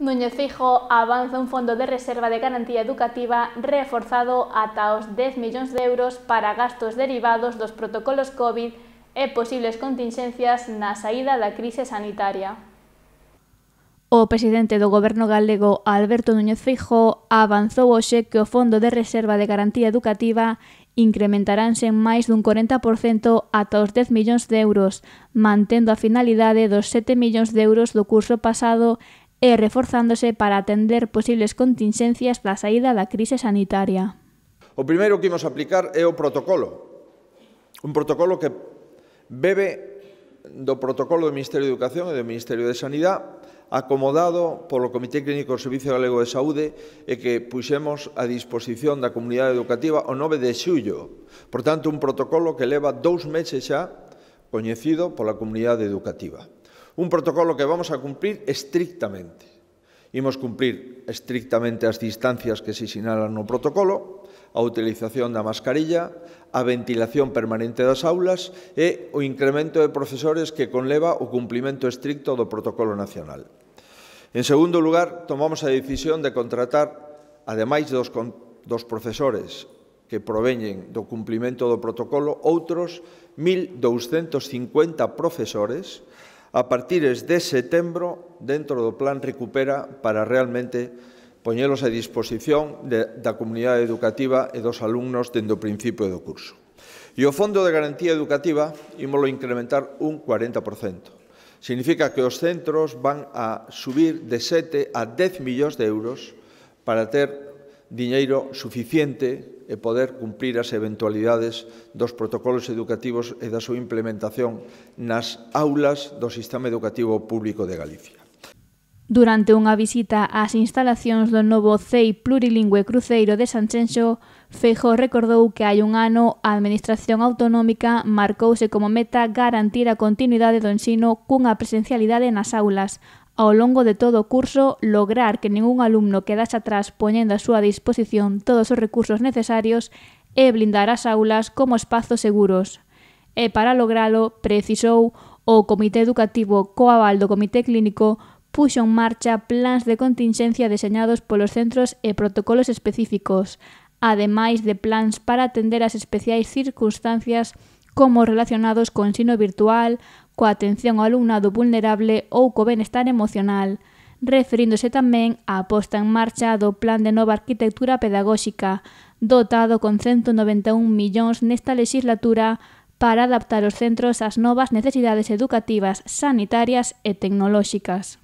Núñez Fijo avanza un fondo de reserva de garantía educativa reforzado ata os 10 millóns de euros para gastos derivados dos protocolos COVID e posibles continxencias na saída da crise sanitaria. O presidente do goberno galego, Alberto Núñez Fijo, avanzou hoxe que o Fondo de Reserva de Garantía Educativa incrementaranse en máis dun 40% ata os 10 millóns de euros, mantendo a finalidade dos 7 millóns de euros do curso pasado e reforzándose para atender posibles continxencias da saída da crise sanitaria. O primeiro que imos aplicar é o protocolo. Un protocolo que bebe do protocolo do Ministerio de Educación e do Ministerio de Sanidade acomodado polo Comité Clínico do Servicio Galego de Saúde e que puxemos a disposición da comunidade educativa o 9 de xullo. Por tanto, un protocolo que leva dous meses xa coñecido pola comunidade educativa. Un protocolo que vamos a cumplir estrictamente. Imos cumplir estrictamente as distancias que se sinalan no protocolo, a utilización da mascarilla, a ventilación permanente das aulas e o incremento de profesores que conleva o cumplimento estricto do protocolo nacional. En segundo lugar, tomamos a decisión de contratar, ademais dos, dos profesores que proveñen do cumplimento do protocolo, outros 1.250 profesores a partir de setembro dentro do plan Recupera para realmente poñelos a disposición de, da comunidade educativa e dos alumnos dende o principio do curso. E o Fondo de Garantía Educativa ímolo incrementar un 40%. Significa que os centros van a subir de 7 a 10 millóns de euros para ter diñeiro suficiente e poder cumprir as eventualidades dos protocolos educativos e da súa implementación nas aulas do sistema educativo público de Galicia. Durante unha visita ás instalacións do novo CEI plurilingüe cruceiro de Sanxenxo, Feijó recordou que hai un ano a Administración Autonómica marcouse como meta garantir a continuidade do ensino cunha presencialidade nas aulas, ao longo de todo o curso lograr que ningún alumno quedase atrás poñendo a súa disposición todos os recursos necesarios e blindar as aulas como espazos seguros. E para logralo, precisou, o Comité Educativo co aval do Comité Clínico puxo en marcha plans de continxencia deseñados polos centros e protocolos específicos, ademais de plans para atender as especiais circunstancias como relacionados co ensino virtual, coa atención ao alumnado vulnerable ou co benestar emocional, referíndose tamén á posta en marcha do Plan de Nova Arquitectura Pedagóxica, dotado con 191 millóns nesta legislatura para adaptar os centros ás novas necesidades educativas, sanitarias e tecnolóxicas.